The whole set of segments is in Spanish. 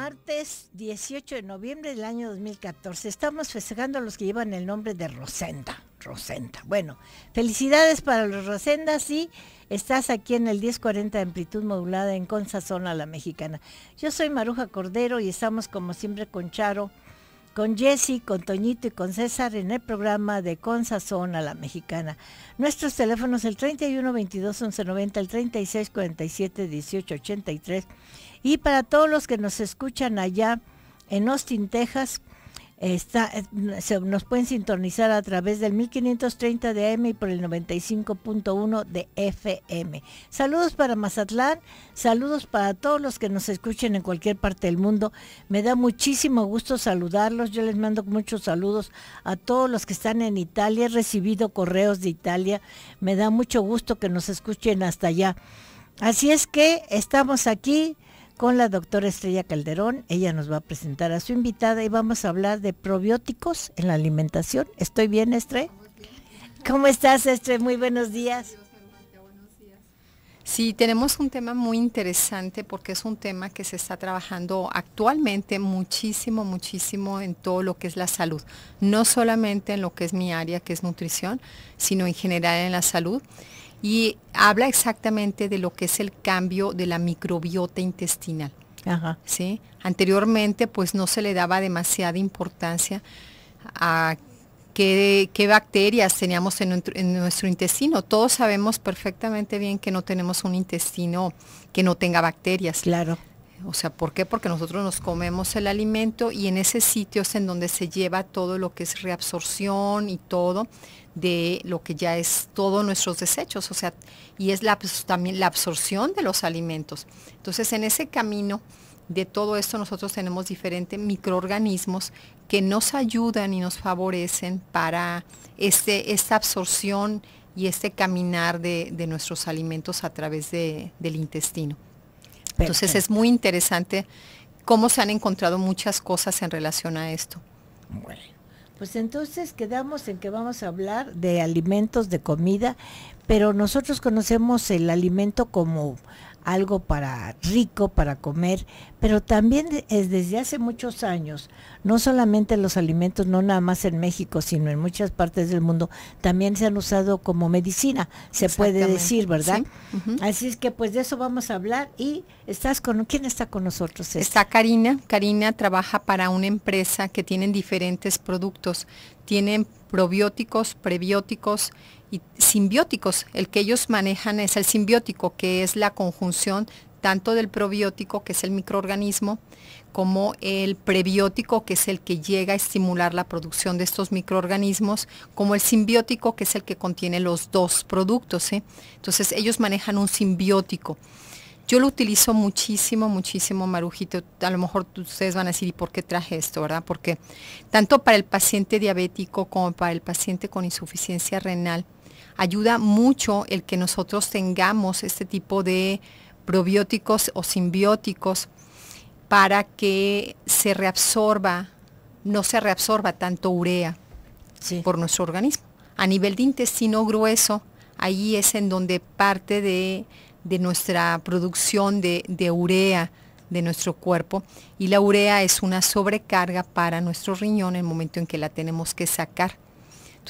martes 18 de noviembre del año 2014. Estamos festejando a los que llevan el nombre de Rosenda. Rosenda. Bueno, felicidades para los Rosendas y estás aquí en el 1040 de amplitud modulada en Consa Zona La Mexicana. Yo soy Maruja Cordero y estamos como siempre con Charo con Jesse, con Toñito y con César en el programa de Con Sazón a la Mexicana. Nuestros teléfonos el 31 22 11 90, el 36 47 18 83 y para todos los que nos escuchan allá en Austin, Texas, eh, se, nos pueden sintonizar a través del 1530 de AM y por el 95.1 de FM. Saludos para Mazatlán, saludos para todos los que nos escuchen en cualquier parte del mundo. Me da muchísimo gusto saludarlos. Yo les mando muchos saludos a todos los que están en Italia. He recibido correos de Italia. Me da mucho gusto que nos escuchen hasta allá. Así es que estamos aquí con la doctora Estrella Calderón. Ella nos va a presentar a su invitada y vamos a hablar de probióticos en la alimentación. ¿Estoy bien, Estre? ¿Cómo estás, Estre? Muy buenos días. Sí, tenemos un tema muy interesante porque es un tema que se está trabajando actualmente muchísimo, muchísimo en todo lo que es la salud. No solamente en lo que es mi área, que es nutrición, sino en general en la salud y habla exactamente de lo que es el cambio de la microbiota intestinal. Ajá. ¿sí? Anteriormente pues no se le daba demasiada importancia a qué, bacterias teníamos en, nuestro intestino. Todos sabemos perfectamente bien que no tenemos un intestino que no tenga bacterias. Claro. O sea, ¿por qué? Porque nosotros nos comemos el alimento y en ese sitio es en donde se lleva todo lo que es reabsorción y todo de lo que ya es todos nuestros desechos, o sea, y es la, también la absorción de los alimentos. Entonces, en ese camino de todo esto nosotros tenemos diferentes microorganismos que nos ayudan y nos favorecen para este, esta absorción y este caminar de, nuestros alimentos a través del intestino. Entonces es muy interesante cómo se han encontrado muchas cosas en relación a esto. Pues entonces quedamos en que vamos a hablar de alimentos, de comida, pero nosotros conocemos el alimento como algo para rico para comer, pero también es desde hace muchos años, no solamente los alimentos, no nada más en México, sino en muchas partes del mundo, también se han usado como medicina, se puede decir, ¿verdad? Así es que pues de eso vamos a hablar y estás con quién está con nosotros? Este? Está Karina, Karina trabaja para una empresa que tienen diferentes productos, tienen probióticos, prebióticos y simbióticos. El que ellos manejan es el simbiótico, que es la conjunción tanto del probiótico, que es el microorganismo, como el prebiótico, que es el que llega a estimular la producción de estos microorganismos, como el simbiótico, que es el que contiene los dos productos. ¿eh? Entonces ellos manejan un simbiótico. Yo lo utilizo muchísimo, muchísimo, Marujito. A lo mejor ustedes van a decir, ¿y por qué traje esto, verdad? Porque tanto para el paciente diabético como para el paciente con insuficiencia renal, ayuda mucho el que nosotros tengamos este tipo de probióticos o simbióticos para que se reabsorba, no se reabsorba tanto urea por nuestro organismo. A nivel de intestino grueso, ahí es en donde parte de, nuestra producción de, de urea, de nuestro cuerpo y la urea es una sobrecarga para nuestro riñón en el momento en que la tenemos que sacar.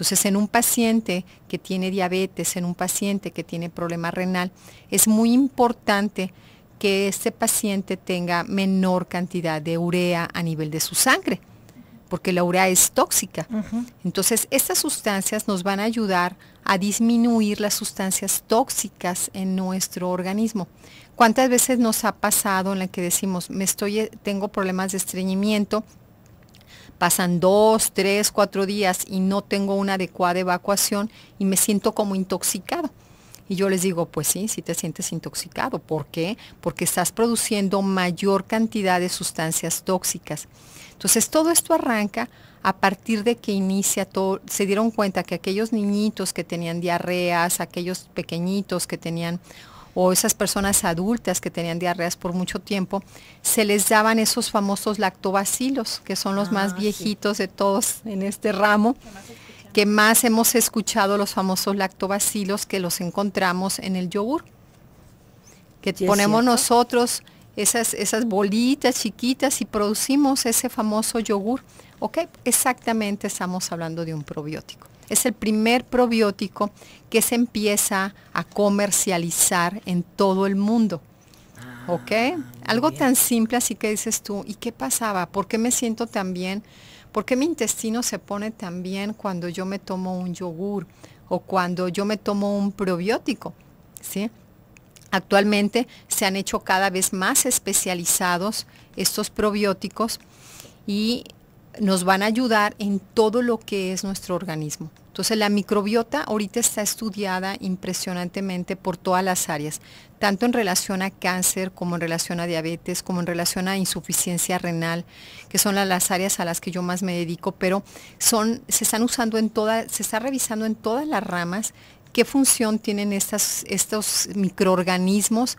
Entonces, en un paciente que tiene diabetes, en un paciente que tiene problema renal, es muy importante que este paciente tenga menor cantidad de urea a nivel de su sangre, porque la urea es tóxica. Entonces, estas sustancias nos van a ayudar a disminuir las sustancias tóxicas en nuestro organismo. ¿Cuántas veces nos ha pasado en la que decimos, me estoy, eh, tengo problemas de estreñimiento, pasan dos, tres, cuatro días y no tengo una adecuada evacuación y me siento como intoxicado. Y yo les digo, pues sí, si te sientes intoxicado. ¿Por qué? Porque estás produciendo mayor cantidad de sustancias tóxicas. Entonces, todo esto arranca a partir de que inicia todo, se dieron cuenta que aquellos niñitos que tenían diarreas, aquellos pequeñitos que tenían o esas personas adultas que tenían diarreas por mucho tiempo, se les daban esos famosos lactobacilos, que son los más ah, viejitos de todos en este ramo, que más hemos escuchado los famosos lactobacilos que los encontramos en el yogur, que ponemos nosotros esas, esas bolitas chiquitas y producimos ese famoso yogur. Ok, exactamente estamos hablando de un probiótico. Es el primer probiótico que se empieza a comercializar en todo el mundo. Ah, ¿Ok? Algo tan simple así que dices tú, ¿y qué pasaba? ¿Por qué me siento tan bien? ¿Por qué mi intestino se pone tan bien cuando yo me tomo un yogur o cuando yo me tomo un probiótico? Actualmente se han hecho cada vez más especializados estos probióticos y nos van a ayudar en todo lo que es nuestro organismo. Entonces la microbiota ahorita está estudiada impresionantemente por todas las áreas, tanto en relación a cáncer como en relación a diabetes, como en relación a insuficiencia renal, que son las áreas a las que yo más me dedico, pero son, se están usando en todas, se está revisando en todas las ramas qué función tienen estos microorganismos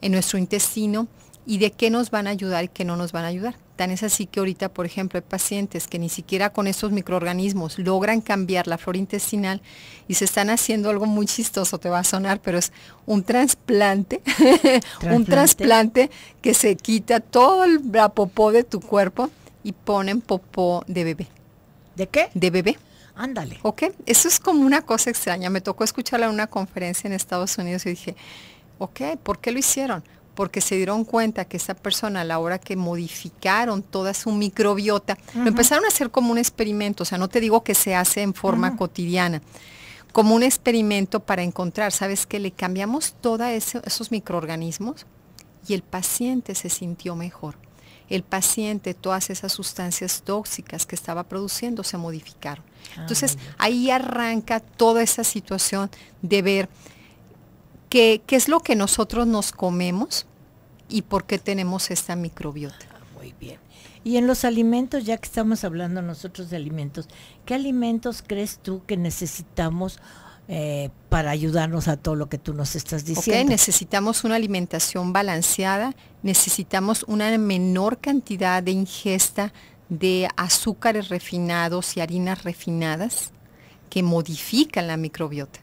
en nuestro intestino y de qué nos van a ayudar y qué no nos van a ayudar. Tan es así que ahorita, por ejemplo, hay pacientes que ni siquiera con estos microorganismos logran cambiar la flora intestinal y se están haciendo algo muy chistoso, te va a sonar, pero es un trasplante, un trasplante que se quita todo el popó de tu cuerpo y ponen popó de bebé. ¿De qué? De bebé. Ándale. Ok, eso es como una cosa extraña. Me tocó escucharla en una conferencia en Estados Unidos y dije, ok, ¿por qué lo hicieron? porque se dieron cuenta que esa persona a la hora que modificaron toda su microbiota, lo empezaron a hacer como un experimento, o sea, no te digo que se hace en forma cotidiana, como un experimento para encontrar, ¿sabes qué? Le cambiamos todos esos microorganismos y el paciente se sintió mejor. El paciente, todas esas sustancias tóxicas que estaba produciendo se modificaron. Ah, Entonces, ahí arranca toda esa situación de ver ¿Qué, es lo que nosotros nos comemos y por qué tenemos esta microbiota? Ah, muy bien. Y en los alimentos, ya que estamos hablando nosotros de alimentos, ¿qué alimentos crees tú que necesitamos eh, para ayudarnos a todo lo que tú nos estás diciendo. necesitamos una alimentación balanceada, necesitamos una menor cantidad de ingesta de azúcares refinados y harinas refinadas que modifican la microbiota.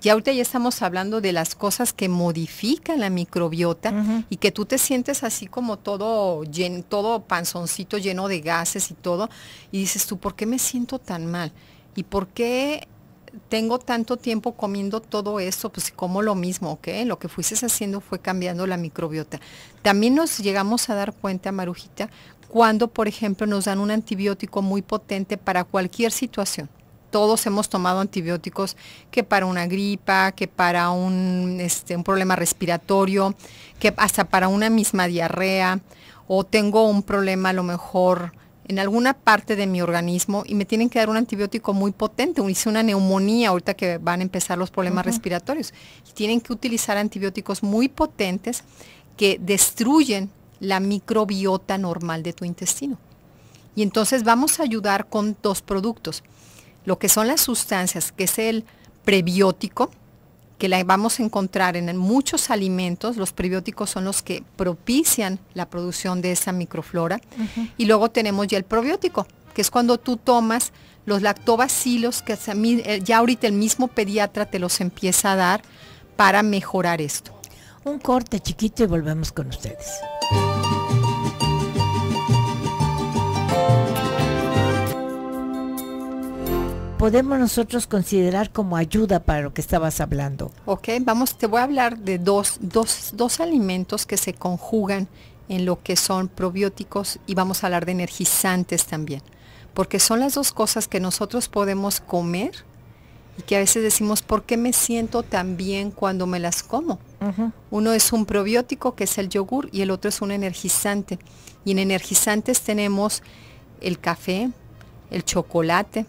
Ya ahorita ya estamos hablando de las cosas que modifican la microbiota y que tú te sientes así como todo, todo panzoncito lleno de gases y todo. Y dices tú, ¿por qué me siento tan mal? ¿Y por qué tengo tanto tiempo comiendo todo esto? Pues como lo mismo, ¿ok? Lo que fuiste haciendo fue cambiando la microbiota. También nos llegamos a dar cuenta, Marujita, cuando, por ejemplo, nos dan un antibiótico muy potente para cualquier situación todos hemos tomado antibióticos que para una gripa, que para este, un, problema respiratorio, que hasta para una misma diarrea, o tengo un problema a lo mejor en alguna parte de mi organismo y me tienen que dar un antibiótico muy potente. Hice una neumonía ahorita que van a empezar los problemas respiratorios. tienen que utilizar antibióticos muy potentes que destruyen la microbiota normal de tu intestino. Y entonces vamos a ayudar con dos productos lo que son las sustancias, que es el prebiótico, que la vamos a encontrar en muchos alimentos, los prebióticos son los que propician la producción de esa microflora, y luego tenemos ya el probiótico, que es cuando tú tomas los lactobacilos, que eh, ya ahorita el mismo pediatra te los empieza a dar para mejorar esto. Un corte chiquito y volvemos con ustedes. podemos nosotros considerar como ayuda para lo que estabas hablando? Ok, vamos, te voy a hablar de dos, dos, dos alimentos que se conjugan en lo que son probióticos y vamos a hablar de energizantes también, porque son las dos cosas que nosotros podemos comer y que a veces decimos, ¿por qué me siento tan bien cuando me las como? Uno es un probiótico, que es el yogur, y el otro es un energizante. Y en energizantes tenemos el café, el chocolate,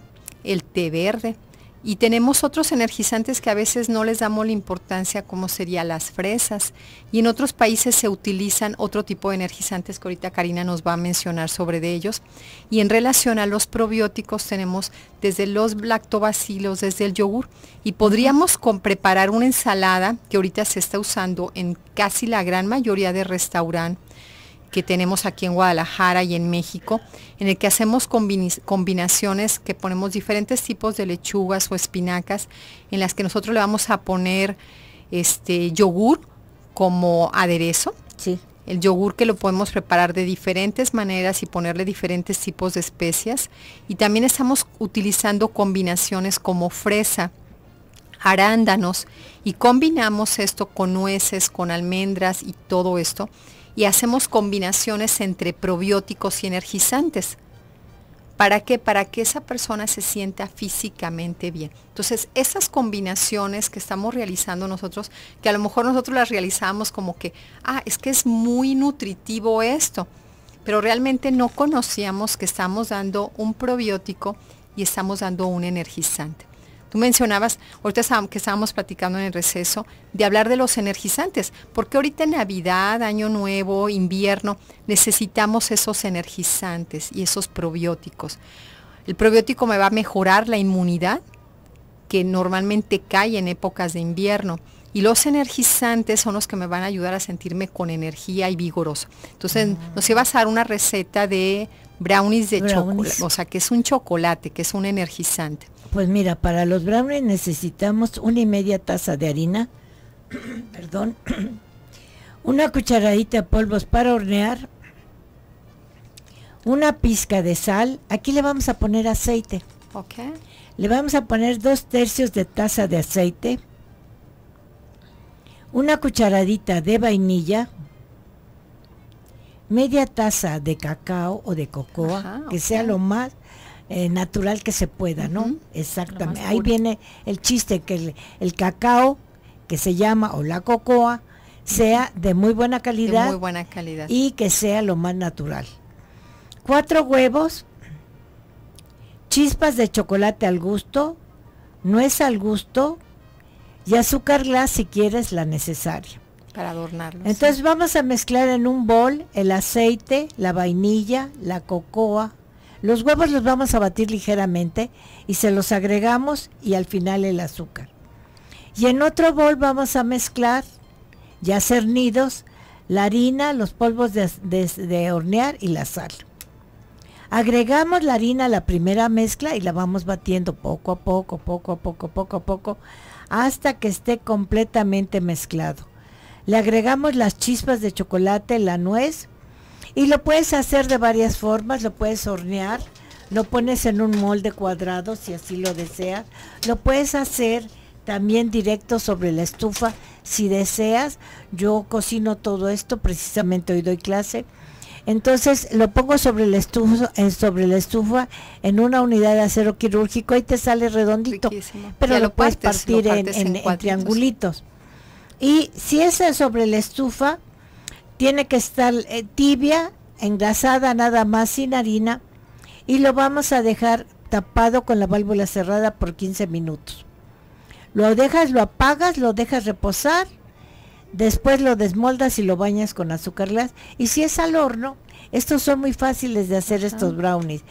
el té verde. Y tenemos otros energizantes que a veces no les damos la importancia como serían las fresas. Y en otros países se utilizan otro tipo de energizantes que ahorita Karina nos va a mencionar sobre de ellos. Y en relación a los probióticos tenemos desde los lactobacilos, desde el yogur. Y podríamos preparar una ensalada que ahorita se está usando en casi la gran mayoría de restaurantes que tenemos aquí en Guadalajara y en México, en el que hacemos combinaciones que ponemos diferentes tipos de lechugas o espinacas, en las que nosotros le vamos a poner este yogur como aderezo. El yogur que lo podemos preparar de diferentes maneras y ponerle diferentes tipos de especias. Y también estamos utilizando combinaciones como fresa, arándanos y combinamos esto con nueces, con almendras y todo esto y hacemos combinaciones entre probióticos y energizantes. ¿Para qué? Para que esa persona se sienta físicamente bien. Entonces, esas combinaciones que estamos realizando nosotros, que a lo mejor nosotros las realizamos como que, ah, es que es muy nutritivo esto, pero realmente no conocíamos que estamos dando un probiótico y estamos dando un energizante. Tú mencionabas, ahorita que estábamos platicando en el receso, de hablar de los energizantes, porque ahorita en Navidad, Año Nuevo, invierno, necesitamos esos energizantes y esos probióticos. El probiótico me va a mejorar la inmunidad que normalmente cae en épocas de invierno. Y los energizantes son los que me van a ayudar a sentirme con energía y vigoroso. Entonces, ah. nos ibas a dar una receta de brownies de chocolate, o sea, que es un chocolate, que es un energizante. Pues mira, para los brownies necesitamos una y media taza de harina, perdón, una cucharadita de polvos para hornear, una pizca de sal, aquí le vamos a poner aceite. Ok. Le vamos a poner dos tercios de taza de aceite, una cucharadita de vainilla, media taza de cacao o de cocoa, que sea lo más eh, natural que se pueda, ¿no? Exactamente. Ahí viene el chiste, que el, cacao que se llama o la cocoa sea de muy buena calidad. buena calidad. Y que sea lo más natural. Cuatro huevos, chispas de chocolate al gusto, nuez al gusto y azúcar si quieres la necesaria. Para adornarlo. Entonces vamos a mezclar en un bol el aceite, la vainilla, la cocoa. Los huevos los vamos a batir ligeramente y se los agregamos y al final el azúcar. Y en otro bol vamos a mezclar, ya cernidos, la harina, los polvos de hornear y la sal. Agregamos la harina a la primera mezcla y la vamos batiendo poco a poco, poco a poco, poco a poco, hasta que esté completamente mezclado. Le agregamos las chispas de chocolate, la nuez y lo puedes hacer de varias formas, lo puedes hornear, lo pones en un molde cuadrado si así lo deseas, lo puedes hacer también directo sobre la estufa si deseas. Yo cocino todo esto, precisamente hoy doy clase. Entonces lo pongo sobre la estufa, eh, sobre la estufa en una unidad de acero quirúrgico y te sale redondito, pero lo, puedes partir en triangulitos. Y si es sobre la estufa, tiene que estar eh, tibia, engrasada nada más sin harina y lo vamos a dejar tapado con la válvula cerrada por 15 minutos. Lo dejas, lo apagas, lo dejas reposar, después lo desmoldas y lo bañas con azúcar glas. Y si es al horno, estos son muy fáciles de hacer estos brownies.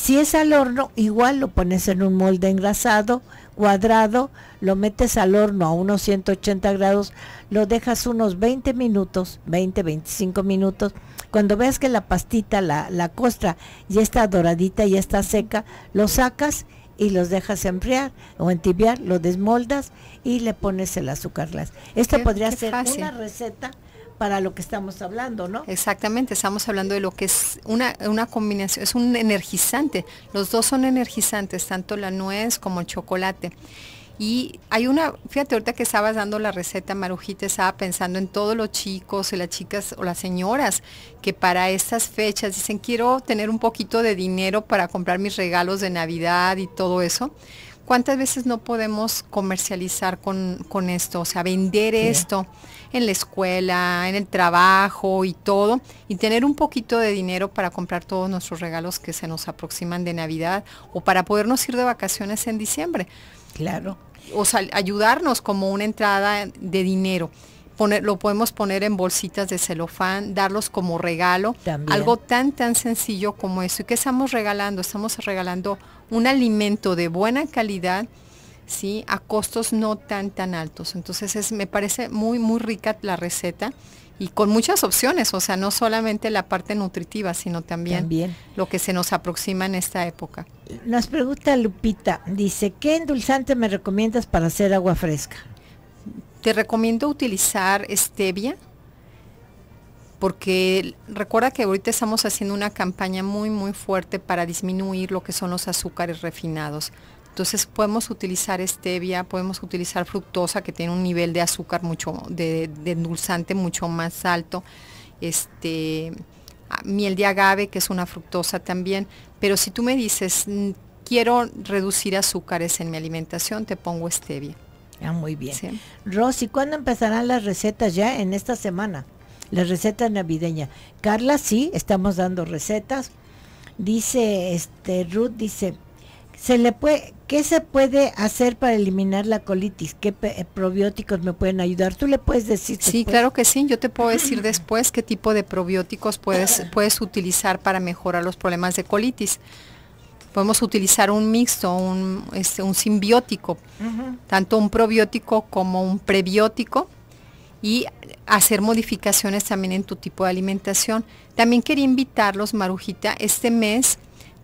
Si es al horno, igual lo pones en un molde engrasado, cuadrado, lo metes al horno a unos 180 grados, lo dejas unos 20 minutos, 20, 25 minutos. Cuando veas que la pastita, la, costra ya está doradita, ya está seca, lo sacas y los dejas enfriar o entibiar, lo desmoldas y le pones el azúcar. Esto podría ser una receta para lo que estamos hablando, ¿no? Exactamente, estamos hablando de lo que es una, combinación, es un energizante. Los dos son energizantes, tanto la nuez como el chocolate. Y hay una, fíjate, ahorita que estabas dando la receta, Marujita, estaba pensando en todos los chicos y las chicas o las señoras que para estas fechas dicen, quiero tener un poquito de dinero para comprar mis regalos de Navidad y todo eso. ¿Cuántas veces no podemos comercializar con, esto? O sea, vender esto en la escuela, en el trabajo y todo, y tener un poquito de dinero para comprar todos nuestros regalos que se nos aproximan de Navidad o para podernos ir de vacaciones en diciembre. Claro. O sea, ayudarnos como una entrada de dinero. lo podemos poner en bolsitas de celofán, darlos como regalo. Algo tan, tan sencillo como eso. ¿Y qué estamos regalando? Estamos regalando un alimento de buena calidad ¿sí? a costos no tan tan altos. Entonces es, me parece muy muy rica la receta y con muchas opciones, o sea, no solamente la parte nutritiva, sino también, lo que se nos aproxima en esta época. Nos pregunta Lupita, dice, ¿qué endulzante me recomiendas para hacer agua fresca? Te recomiendo utilizar stevia, porque recuerda que ahorita estamos haciendo una campaña muy muy fuerte para disminuir lo que son los azúcares refinados. Entonces podemos utilizar stevia, podemos utilizar fructosa que tiene un nivel de azúcar mucho, de, de endulzante mucho más alto, este, ah, miel de agave que es una fructosa también, pero si tú me dices mm, quiero reducir azúcares en mi alimentación, te pongo stevia. Ah, muy bien. Rosy, ¿cuándo empezarán las recetas ya en esta semana? Las recetas navideñas. Carla, sí, estamos dando recetas. Dice, este, Ruth dice, se le puede, ¿qué se puede hacer para eliminar la colitis? ¿Qué eh, probióticos me pueden ayudar? ¿Tú le puedes decir? Sí, claro que sí. Yo te puedo decir después qué tipo de probióticos puedes, puedes utilizar para mejorar los problemas de colitis. Podemos utilizar un mixto, un, este, simbiótico, tanto un probiótico como un prebiótico y hacer modificaciones también en tu tipo de alimentación. También quería invitarlos, Marujita, este mes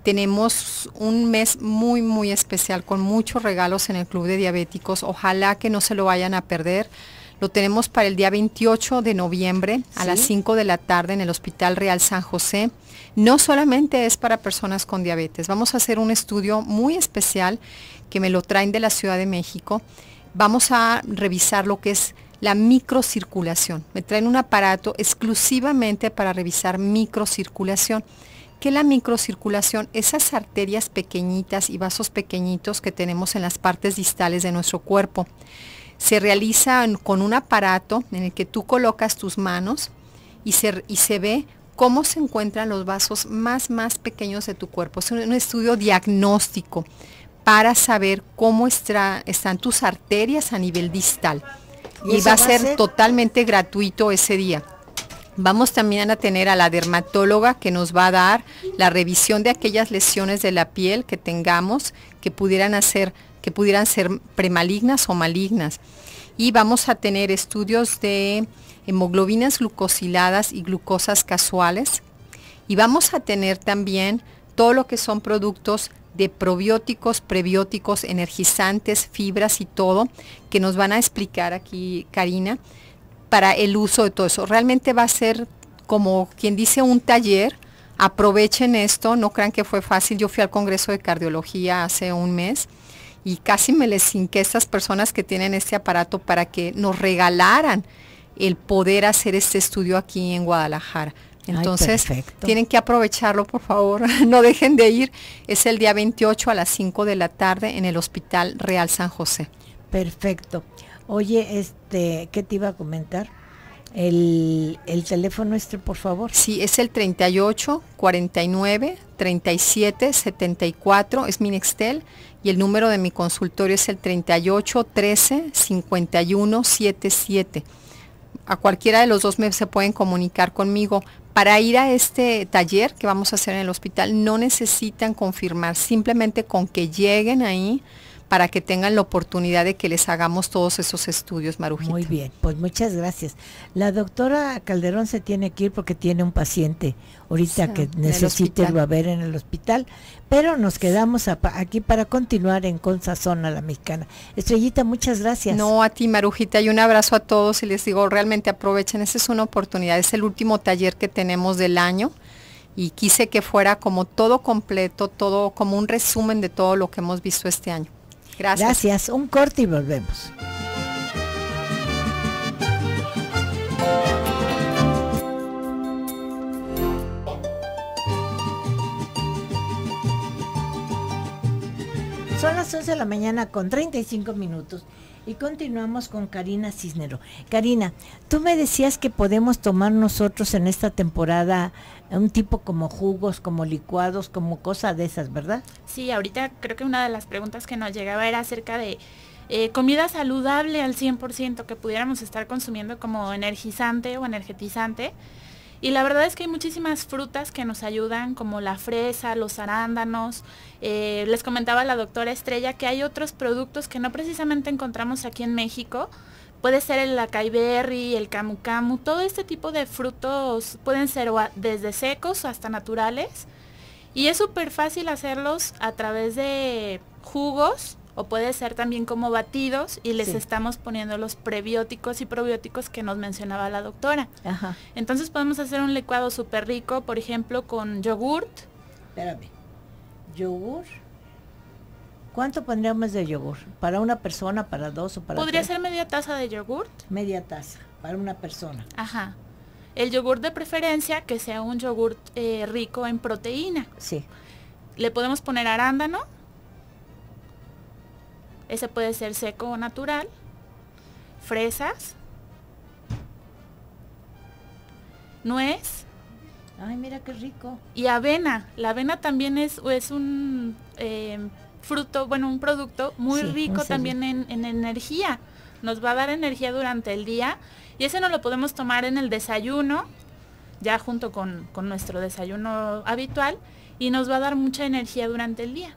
tenemos un mes muy, muy especial con muchos regalos en el Club de Diabéticos. Ojalá que no se lo vayan a perder. Lo tenemos para el día 28 de noviembre a las 5 de la tarde en el Hospital Real San José. No solamente es para personas con diabetes. Vamos a hacer un estudio muy especial que me lo traen de la Ciudad de México. Vamos a revisar lo que es la microcirculación. Me traen un aparato exclusivamente para revisar microcirculación que la microcirculación, esas arterias pequeñitas y vasos pequeñitos que tenemos en las partes distales de nuestro cuerpo, se realizan con un aparato en el que tú colocas tus manos y se, y se ve cómo se encuentran los vasos más, más pequeños de tu cuerpo. Es un, estudio diagnóstico para saber cómo está, están tus arterias a nivel distal. Y, va, a ser totalmente gratuito ese día. Vamos también a tener a la dermatóloga que nos va a dar la revisión de aquellas lesiones de la piel que tengamos que pudieran, que pudieran ser premalignas o malignas. Y vamos a tener estudios de hemoglobinas glucosiladas y glucosas casuales. Y vamos a tener también todo lo que son productos de probióticos, prebióticos, energizantes, fibras y todo, que nos van a explicar aquí Karina para el uso de todo eso. Realmente va a ser como quien dice un taller. Aprovechen esto, no crean que fue fácil. Yo fui al Congreso de Cardiología hace un mes y casi me les cinqué a estas personas que tienen este aparato para que nos regalaran el poder hacer este estudio aquí en Guadalajara. Entonces, tienen que aprovecharlo, por favor, no dejen de ir. Es el día 28 a las 5 de la tarde en el Hospital Real San José. Perfecto. Oye, este, ¿qué te iba a comentar? El, el, teléfono este, por favor. Sí, es el 38 49 37 74, es mi y el número de mi consultorio es el 38 13 A cualquiera de los dos me, se pueden comunicar conmigo. Para ir a este taller que vamos a hacer en el hospital no necesitan confirmar, simplemente con que lleguen ahí para que tengan la oportunidad de que les hagamos todos esos estudios, Marujita. Muy bien, pues muchas gracias. La doctora Calderón se tiene que ir porque tiene un paciente ahorita que necesite lo ver en el hospital, pero nos quedamos aquí para continuar en Consazón a la Mexicana. Estrellita, muchas gracias. No, a ti, Marujita, y un abrazo a todos y les digo, realmente aprovechen, esa es una oportunidad, es el último taller que tenemos del año y quise que fuera como todo completo, todo como un resumen de todo lo que hemos visto este año. Gracias. Un corte y volvemos. Son las 11 de la mañana con 35 minutos. Y continuamos con Karina Cisnero. Karina, tú me decías que podemos tomar nosotros en esta temporada un tipo como jugos, como licuados, como cosa de esas, ¿verdad? Sí, ahorita creo que una de las preguntas que nos llegaba era acerca de eh, comida saludable al 100% que pudiéramos estar consumiendo como energizante o energetizante. Y la verdad es que hay muchísimas frutas que nos ayudan, como la fresa, los arándanos. Eh, les comentaba la doctora Estrella que hay otros productos que no precisamente encontramos aquí en México. Puede ser el acaiberry, el camu camu, todo este tipo de frutos pueden ser desde secos hasta naturales. Y es súper fácil hacerlos a través de jugos o puede ser también como batidos y les estamos poniendo los prebióticos y probióticos que nos mencionaba la doctora. Ajá. Entonces podemos hacer un licuado súper rico, por ejemplo, con yogurt. Espérame, yogur. ¿Cuánto pondríamos de yogur? ¿Para una persona, para dos o para Podría ser media taza de yogurt. Media taza, para una persona. Ajá. El yogur de preferencia que sea un yogur eh, rico en proteína. Sí. Le podemos poner arándano, ese puede ser seco o natural. Fresas. Nuez. Ay, mira qué rico. Y avena. La avena también es, es un eh, fruto, bueno, un producto muy rico también en, energía. Nos va a dar energía durante el día. Y ese no lo podemos tomar en el desayuno, ya junto con nuestro desayuno habitual. Y nos va a dar mucha energía durante el día.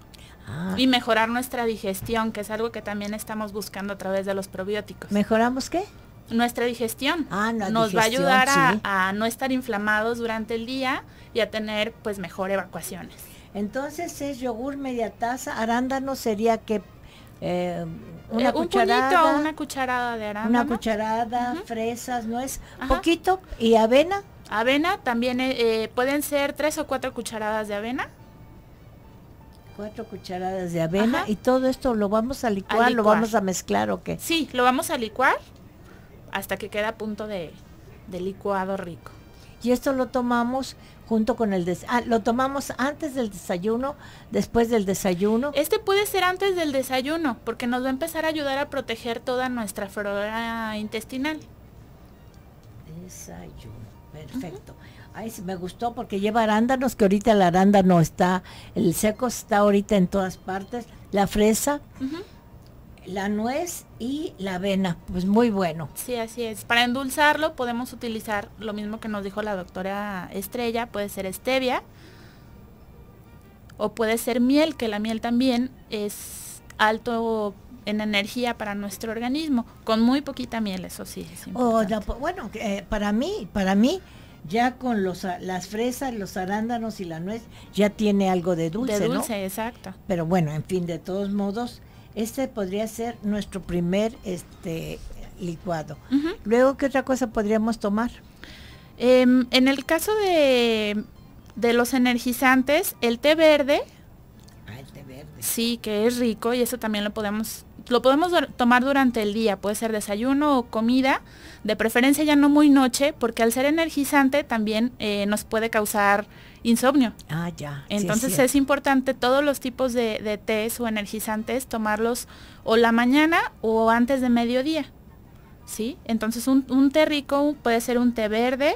Ah. Y mejorar nuestra digestión, que es algo que también estamos buscando a través de los probióticos. ¿Mejoramos qué? Nuestra digestión. Ah, Nos va a ayudar a, no estar inflamados durante el día y a tener pues mejor evacuaciones. Entonces es yogur media taza, arándano sería que eh, eh, una un cucharada, una cucharada de arándano, una cucharada, fresas, no es poquito y avena. Avena también eh, pueden ser tres o cuatro cucharadas de avena cuatro cucharadas de avena y todo esto lo vamos a licuar, lo vamos a mezclar o qué? Sí, lo vamos a licuar hasta que queda a punto de, licuado rico. Y esto lo tomamos junto con el des ah, lo tomamos antes del desayuno, después del desayuno. Este puede ser antes del desayuno, porque nos va a empezar a ayudar a proteger toda nuestra flora intestinal. Desayuno. Perfecto. Ay, me gustó porque lleva arándanos, que ahorita el arándano está, el seco está ahorita en todas partes, la fresa, la nuez y la avena. Pues muy bueno. Sí, así es. Para endulzarlo podemos utilizar lo mismo que nos dijo la doctora Estrella, puede ser stevia o puede ser miel, que la miel también es alto en energía para nuestro organismo, con muy poquita miel, eso sí. oh, bueno, eh, para mí, para mí, ya con los, ah, las fresas, los arándanos y la nuez, ya tiene algo de dulce. De dulce, exacto. Pero bueno, en fin, de todos modos, este podría ser nuestro primer este, licuado. Luego, ¿qué otra cosa podríamos tomar? Em, en el caso de, de los energizantes, el té verde, Ah, el té verde. Sí, que es rico y eso también lo podemos lo podemos tomar durante el día, puede ser desayuno o comida, de preferencia ya no muy noche, porque al ser energizante también eh, nos puede causar insomnio. Ah, ya. Entonces es, importante todos los tipos de, té tés o energizantes tomarlos o la mañana o antes de mediodía. ¿Sí? Entonces un té rico puede ser un té verde,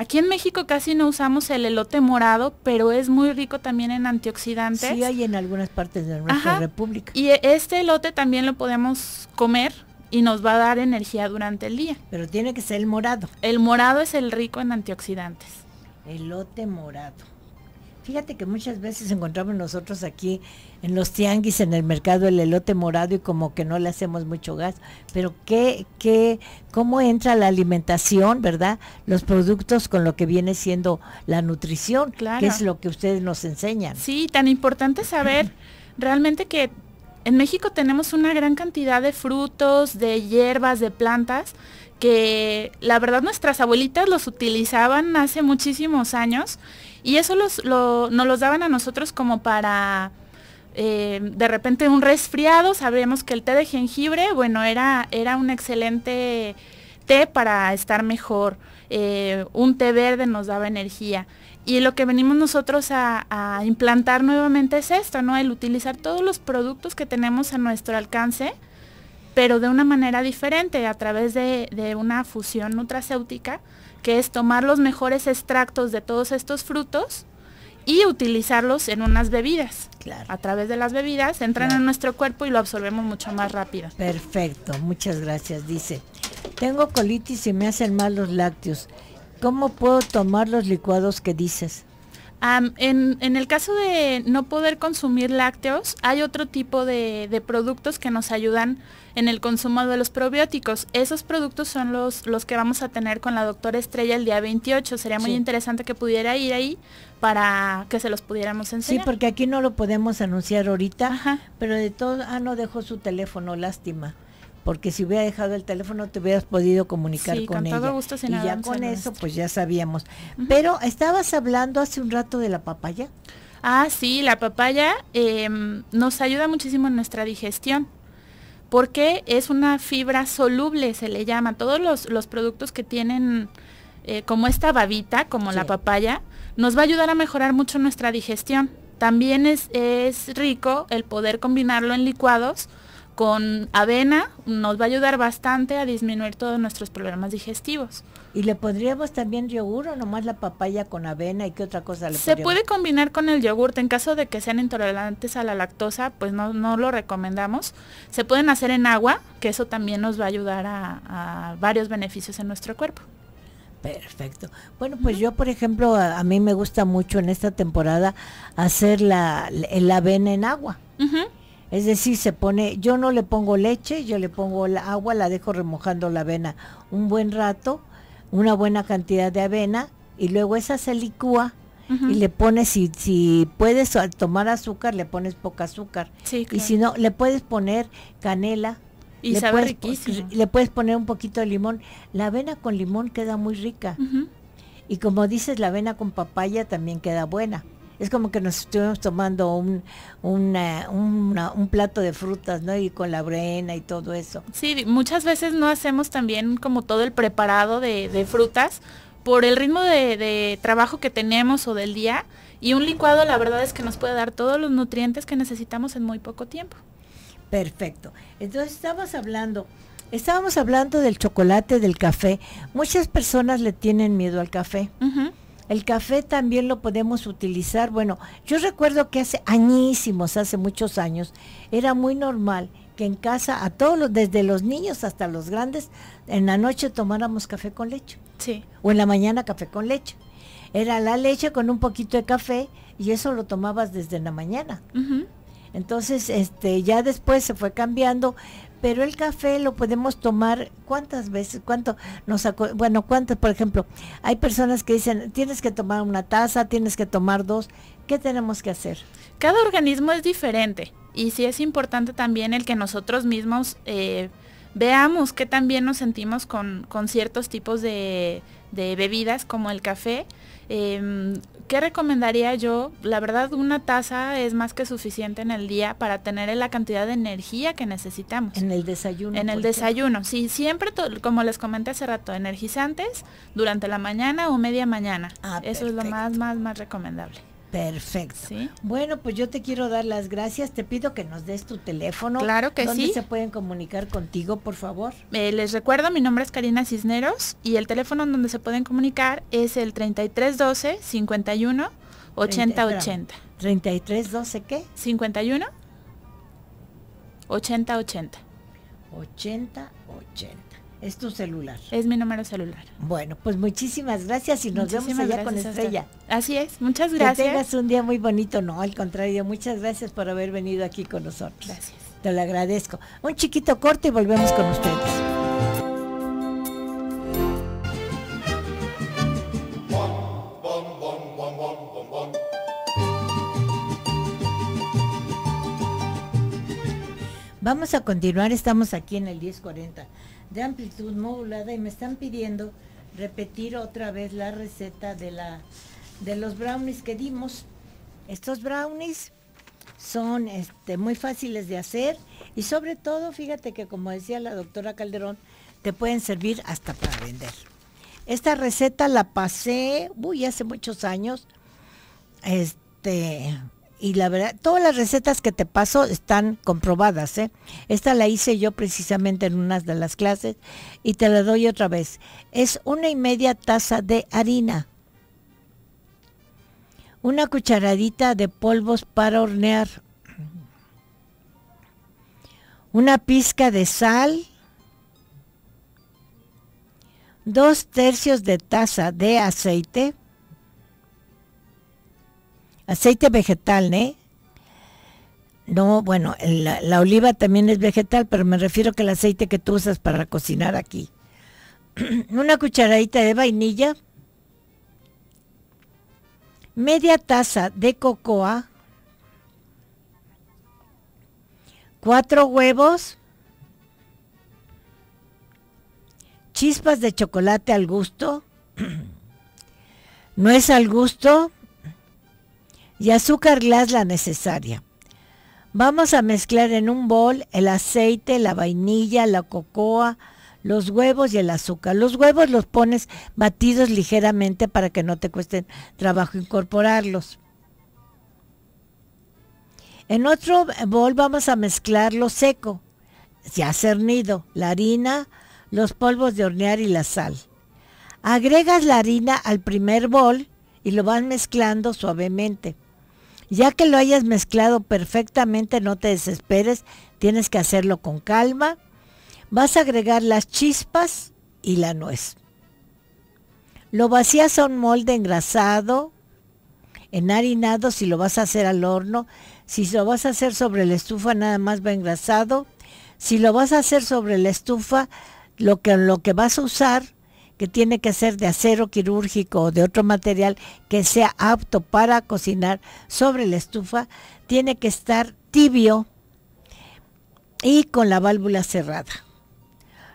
Aquí en México casi no usamos el elote morado, pero es muy rico también en antioxidantes. Sí, hay en algunas partes de nuestra república. Y e-, este elote también lo podemos comer y nos va a dar energía durante el día. Pero tiene que ser el morado. El morado es el rico en antioxidantes. Elote morado. Fíjate que muchas veces encontramos nosotros aquí en los tianguis, en el mercado, el elote morado y como que no le hacemos mucho gas. Pero qué, qué, cómo entra la alimentación, ¿verdad? Los productos con lo que viene siendo la nutrición, que es lo que ustedes nos enseñan. Sí, tan importante saber realmente que en México tenemos una gran cantidad de frutos, de hierbas, de plantas que la verdad nuestras abuelitas los utilizaban hace muchísimos años y eso los, lo, nos los daban a nosotros como para... Eh, de repente un resfriado, sabíamos que el té de jengibre, bueno, era, era un excelente té para estar mejor. Eh, un té verde nos daba energía. Y lo que venimos nosotros a, a, implantar nuevamente es esto, ¿no? El utilizar todos los productos que tenemos a nuestro alcance pero de una manera diferente, a través de, una fusión nutracéutica, que es tomar los mejores extractos de todos estos frutos y utilizarlos en unas bebidas. A través de las bebidas entran en nuestro cuerpo y lo absorbemos mucho más rápido. Perfecto, muchas gracias. Dice, tengo colitis y me hacen mal los lácteos. ¿Cómo puedo tomar los licuados que dices? en, el caso de no poder consumir lácteos, hay otro tipo de, productos que nos ayudan en el consumo de los probióticos. Esos productos son los, que vamos a tener con la doctora Estrella el día 28. Sería muy interesante que pudiera ir ahí para que se los pudiéramos enseñar. Sí, porque aquí no lo podemos anunciar ahorita, pero de todo, ah, no dejó su teléfono, lástima porque si hubiera dejado el teléfono te hubieras podido comunicar sí, con, con todo Gusto, y ya con eso pues ya sabíamos. Pero estabas hablando hace un rato de la papaya. Ah, sí, la papaya em, nos ayuda muchísimo en nuestra digestión porque es una fibra soluble, se le llama. Todos los, productos que tienen eh, como esta babita, como la papaya, nos va a ayudar a mejorar mucho nuestra digestión. También es, es rico el poder combinarlo en licuados con avena nos va a ayudar bastante a disminuir todos nuestros problemas digestivos. ¿Y le podríamos también yogur o nomás la papaya con avena y qué otra cosa le Se puede combinar con el yogur, en caso de que sean intolerantes a la lactosa, pues no, no lo recomendamos. Se pueden hacer en agua, que eso también nos va a ayudar a, varios beneficios en nuestro cuerpo. Perfecto. Bueno, pues yo, por ejemplo, a, mí me gusta mucho en esta temporada hacer la, el avena en agua. Es decir, se pone, yo no le pongo leche, yo le pongo la agua, la dejo remojando la avena un buen rato, una buena cantidad de avena y luego esa se licúa y le pones, si, si puedes tomar azúcar, le pones poca azúcar. Y si no, le puedes poner canela. Y le puedes, Le puedes poner un poquito de limón. La avena con limón queda muy rica. Y como dices, la avena con papaya también queda buena es como que nos estuvimos tomando un, un plato de frutas, ¿no? Y con la brena y todo eso. Sí, muchas veces no hacemos también como todo el preparado de, frutas por el ritmo de, trabajo que tenemos o del día. Y un licuado la verdad es que nos puede dar todos los nutrientes que necesitamos en muy poco tiempo. Perfecto. Entonces estamos hablando, estábamos hablando del chocolate, del café. Muchas personas le tienen miedo al café. El café también lo podemos utilizar. Bueno, yo recuerdo que hace añísimos, hace muchos años, era muy normal que en casa a todos los, desde los niños hasta los grandes, en la noche tomáramos café con leche. Sí. O en la mañana café con leche. Era la leche con un poquito de café y eso lo tomabas desde la mañana. Entonces, este, ya después se fue cambiando, pero el café lo podemos tomar cuántas veces, cuánto nos bueno, cuántas, por ejemplo, hay personas que dicen, tienes que tomar una taza, tienes que tomar dos, ¿qué tenemos que hacer? Cada organismo es diferente y sí es importante también el que nosotros mismos eh, veamos que también nos sentimos con, ciertos tipos de, bebidas como el café. Em, ¿Qué recomendaría yo? La verdad, una taza es más que suficiente en el día para tener la cantidad de energía que necesitamos. En el desayuno. En el desayuno, sí. Siempre, como les comenté hace rato, energizantes durante la mañana o media mañana. Ah, Eso es lo más, más, más recomendable. Perfecto. Bueno, pues yo te quiero dar las gracias. Te pido que nos des tu teléfono. Claro que ¿Dónde se pueden comunicar contigo, por favor? Eh, les recuerdo, mi nombre es Karina Cisneros y el teléfono donde se pueden comunicar es el 3312 51 8080 3312 qué? 51 8080 8080 es tu celular. Es mi número celular. Bueno, pues muchísimas gracias y nos vemos allá con Estrella. Así es, muchas gracias. Que tengas un día muy bonito, no, al contrario, muchas gracias por haber venido aquí con nosotros. Gracias. Te lo agradezco. Un chiquito corte y volvemos con ustedes. Vamos a continuar, estamos aquí en el 1040 de amplitud modulada y me están pidiendo repetir otra vez la receta de, la, de los brownies que dimos. Estos brownies son este, muy fáciles de hacer y sobre todo, fíjate que como decía la doctora Calderón, te pueden servir hasta para vender. Esta receta la pasé, uy, hace muchos años, este, y la verdad, todas las recetas que te paso están comprobadas. ¿eh? Esta la hice yo precisamente en una de las clases y te la doy otra vez. Es una y media taza de harina, una cucharadita de polvos para hornear, una pizca de sal, dos tercios de taza de aceite, Aceite vegetal, ¿eh? No, bueno, la, oliva también es vegetal, pero me refiero que el aceite que tú usas para cocinar aquí. Una cucharadita de vainilla, media taza de cocoa, cuatro huevos, chispas de chocolate al gusto, es al gusto, y azúcar glass la necesaria. Vamos a mezclar en un bol el aceite, la vainilla, la cocoa, los huevos y el azúcar. Los huevos los pones batidos ligeramente para que no te cueste trabajo incorporarlos. En otro bol vamos a mezclar lo seco, ya cernido, la harina, los polvos de hornear y la sal. Agregas la harina al primer bol y lo vas mezclando suavemente. Ya que lo hayas mezclado perfectamente, no te desesperes, tienes que hacerlo con calma. Vas a agregar las chispas y la nuez. Lo vacías a un molde engrasado, enharinado, si lo vas a hacer al horno. Si lo vas a hacer sobre la estufa, nada más va engrasado. Si lo vas a hacer sobre la estufa, lo que, lo que vas a usar que tiene que ser de acero quirúrgico o de otro material que sea apto para cocinar sobre la estufa, tiene que estar tibio y con la válvula cerrada.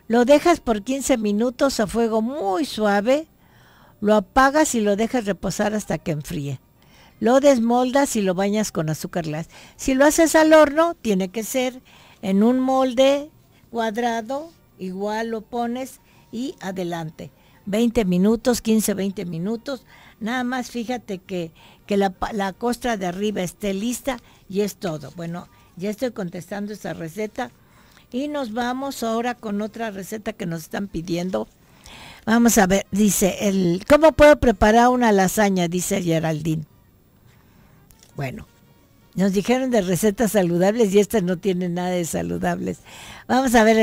Lo dejas por 15 minutos a fuego muy suave, lo apagas y lo dejas reposar hasta que enfríe. Lo desmoldas y lo bañas con azúcar glass. Si lo haces al horno, tiene que ser en un molde cuadrado, igual lo pones y adelante. 20 minutos, 15, 20 minutos. Nada más fíjate que, la, costra de arriba esté lista y es todo. Bueno, ya estoy contestando esta receta y nos vamos ahora con otra receta que nos están pidiendo. Vamos a ver, dice, el, ¿cómo puedo preparar una lasaña? Dice Geraldine. Bueno, nos dijeron de recetas saludables y esta no tiene nada de saludables. Vamos a ver,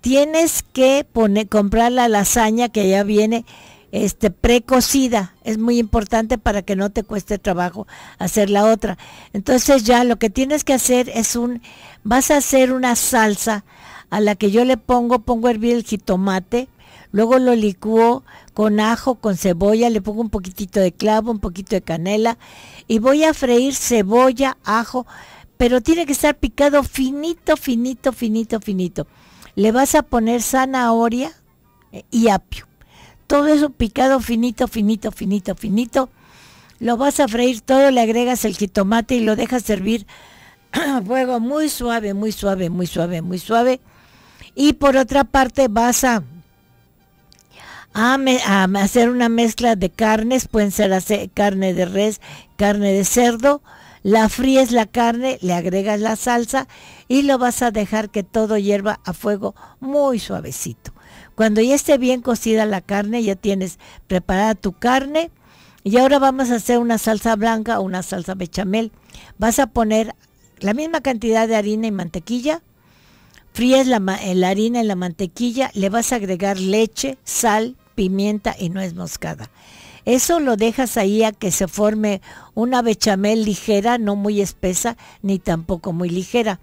tienes que comprar la lasaña que ya viene este, precocida. Es muy importante para que no te cueste trabajo hacer la otra. Entonces ya lo que tienes que hacer es un, vas a hacer una salsa a la que yo le pongo, pongo a hervir el jitomate, luego lo licúo con ajo, con cebolla, le pongo un poquitito de clavo, un poquito de canela y voy a freír cebolla, ajo, pero tiene que estar picado finito, finito, finito, finito le vas a poner zanahoria eh, y apio. Todo eso picado finito, finito, finito, finito. Lo vas a freír todo, le agregas el jitomate y lo dejas servir a fuego muy suave, muy suave, muy suave, muy suave. Y por otra parte vas a, a, a hacer una mezcla de carnes, pueden ser carne de res, carne de cerdo. La fríes la carne, le agregas la salsa y lo vas a dejar que todo hierva a fuego muy suavecito. Cuando ya esté bien cocida la carne, ya tienes preparada tu carne. Y ahora vamos a hacer una salsa blanca o una salsa bechamel. Vas a poner la misma cantidad de harina y mantequilla. Fríes la, eh, harina y la mantequilla. Le vas a agregar leche, sal, pimienta y nuez moscada. Eso lo dejas ahí a que se forme una bechamel ligera, no muy espesa ni tampoco muy ligera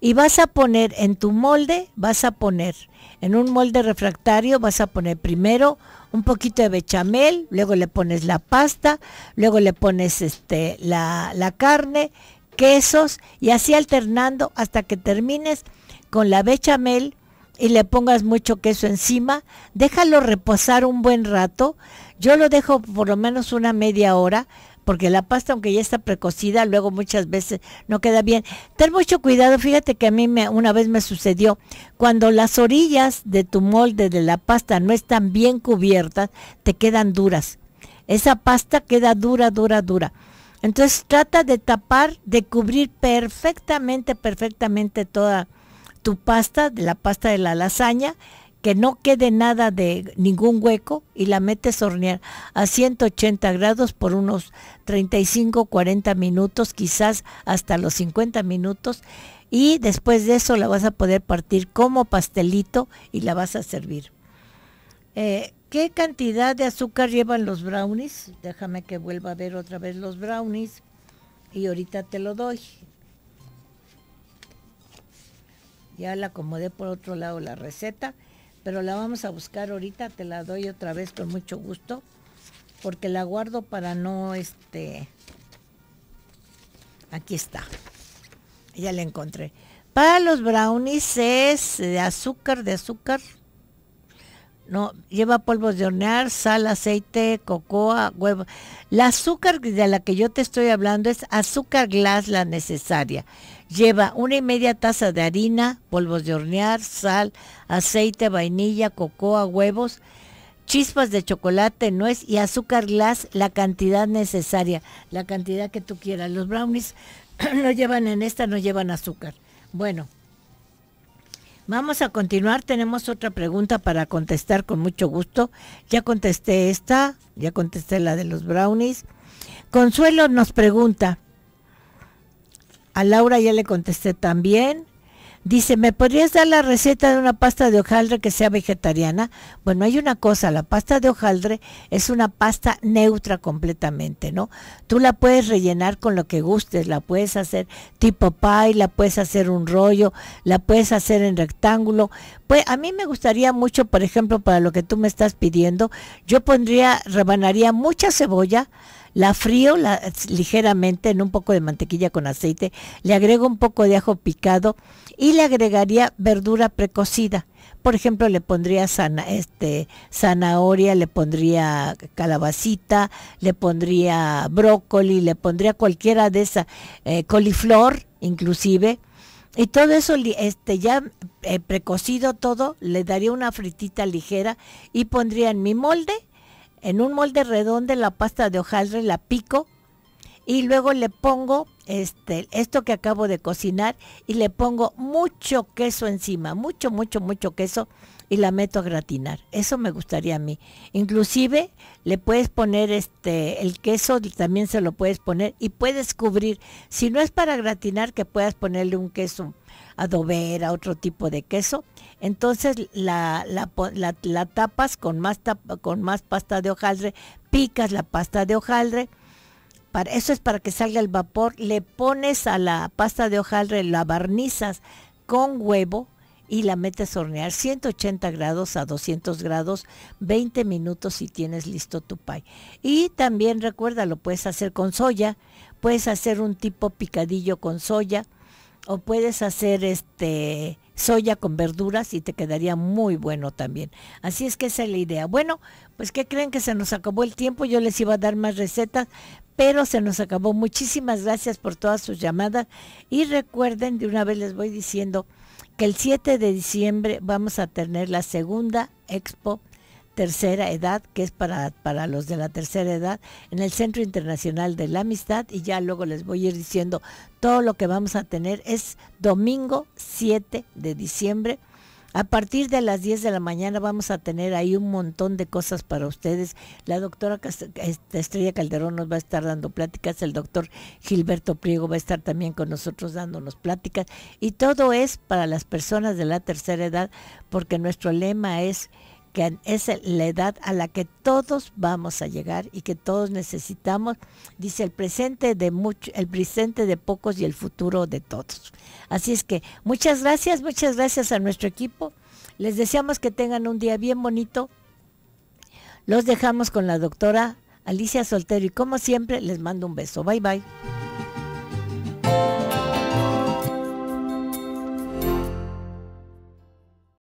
y vas a poner en tu molde, vas a poner, en un molde refractario vas a poner primero un poquito de bechamel, luego le pones la pasta, luego le pones este, la, la carne, quesos y así alternando hasta que termines con la bechamel y le pongas mucho queso encima, déjalo reposar un buen rato. Yo lo dejo por lo menos una media hora porque la pasta, aunque ya está precocida, luego muchas veces no queda bien. Ten mucho cuidado, fíjate que a mí me, una vez me sucedió, cuando las orillas de tu molde de la pasta no están bien cubiertas, te quedan duras. Esa pasta queda dura, dura, dura. Entonces trata de tapar, de cubrir perfectamente, perfectamente toda tu pasta, de la pasta de la lasaña, que no quede nada de ningún hueco y la metes a hornear a 180 grados por unos 35, 40 minutos, quizás hasta los 50 minutos. Y después de eso la vas a poder partir como pastelito y la vas a servir. Eh, ¿Qué cantidad de azúcar llevan los brownies? Déjame que vuelva a ver otra vez los brownies y ahorita te lo doy. Ya la acomodé por otro lado la receta pero la vamos a buscar ahorita, te la doy otra vez con mucho gusto, porque la guardo para no, este, aquí está, ya la encontré. Para los brownies es de azúcar, de azúcar, no lleva polvos de hornear, sal, aceite, cocoa, huevo. La azúcar de la que yo te estoy hablando es azúcar glass la necesaria. Lleva una y media taza de harina, polvos de hornear, sal, aceite, vainilla, cocoa, huevos, chispas de chocolate, nuez y azúcar glass la cantidad necesaria, la cantidad que tú quieras. Los brownies no llevan en esta, no llevan azúcar. Bueno, Vamos a continuar. Tenemos otra pregunta para contestar con mucho gusto. Ya contesté esta, ya contesté la de los brownies. Consuelo nos pregunta. A Laura ya le contesté también. Dice, ¿me podrías dar la receta de una pasta de hojaldre que sea vegetariana? Bueno, hay una cosa, la pasta de hojaldre es una pasta neutra completamente, ¿no? Tú la puedes rellenar con lo que gustes, la puedes hacer tipo pie, la puedes hacer un rollo, la puedes hacer en rectángulo. Pues a mí me gustaría mucho, por ejemplo, para lo que tú me estás pidiendo, yo pondría, rebanaría mucha cebolla, la frío ligeramente en un poco de mantequilla con aceite, le agrego un poco de ajo picado y le agregaría verdura precocida. Por ejemplo, le pondría este, zanahoria, le pondría calabacita, le pondría brócoli, le pondría cualquiera de esa, eh, coliflor inclusive. Y todo eso este, ya eh, precocido todo, le daría una fritita ligera y pondría en mi molde en un molde redondo la pasta de hojaldre, la pico y luego le pongo este, esto que acabo de cocinar y le pongo mucho queso encima, mucho, mucho, mucho queso y la meto a gratinar. Eso me gustaría a mí. Inclusive le puedes poner este el queso también se lo puedes poner y puedes cubrir. Si no es para gratinar que puedas ponerle un queso a otro tipo de queso. Entonces la, tapas con más, con más pasta de hojaldre, picas la pasta de hojaldre, para, eso es para que salga el vapor, le pones a la pasta de hojaldre, la barnizas con huevo y la metes a hornear 180 grados a 200 grados, 20 minutos si tienes listo tu pie. Y también recuerda, lo puedes hacer con soya, puedes hacer un tipo picadillo con soya, o puedes hacer este soya con verduras y te quedaría muy bueno también. Así es que esa es la idea. Bueno, pues ¿qué creen que se nos acabó el tiempo? Yo les iba a dar más recetas, pero se nos acabó. Muchísimas gracias por todas sus llamadas y recuerden, de una vez les voy diciendo que el 7 de diciembre vamos a tener la segunda expo tercera edad, que es para, para los de la tercera edad, en el Centro Internacional de la Amistad y ya luego les voy a ir diciendo todo lo que vamos a tener es domingo 7 de diciembre. A partir de las 10 de la mañana vamos a tener ahí un montón de cosas para ustedes. La doctora este, Estrella Calderón nos va a estar dando pláticas, el doctor Gilberto Priego va a estar también con nosotros dándonos pláticas. Y todo es para las personas de la tercera edad, porque nuestro lema es que es la edad a la que todos vamos a llegar y que todos necesitamos, dice el presente de mucho, el presente de pocos y el futuro de todos. Así es que muchas gracias, muchas gracias a nuestro equipo. Les deseamos que tengan un día bien bonito. Los dejamos con la doctora Alicia Soltero y como siempre les mando un beso. Bye bye.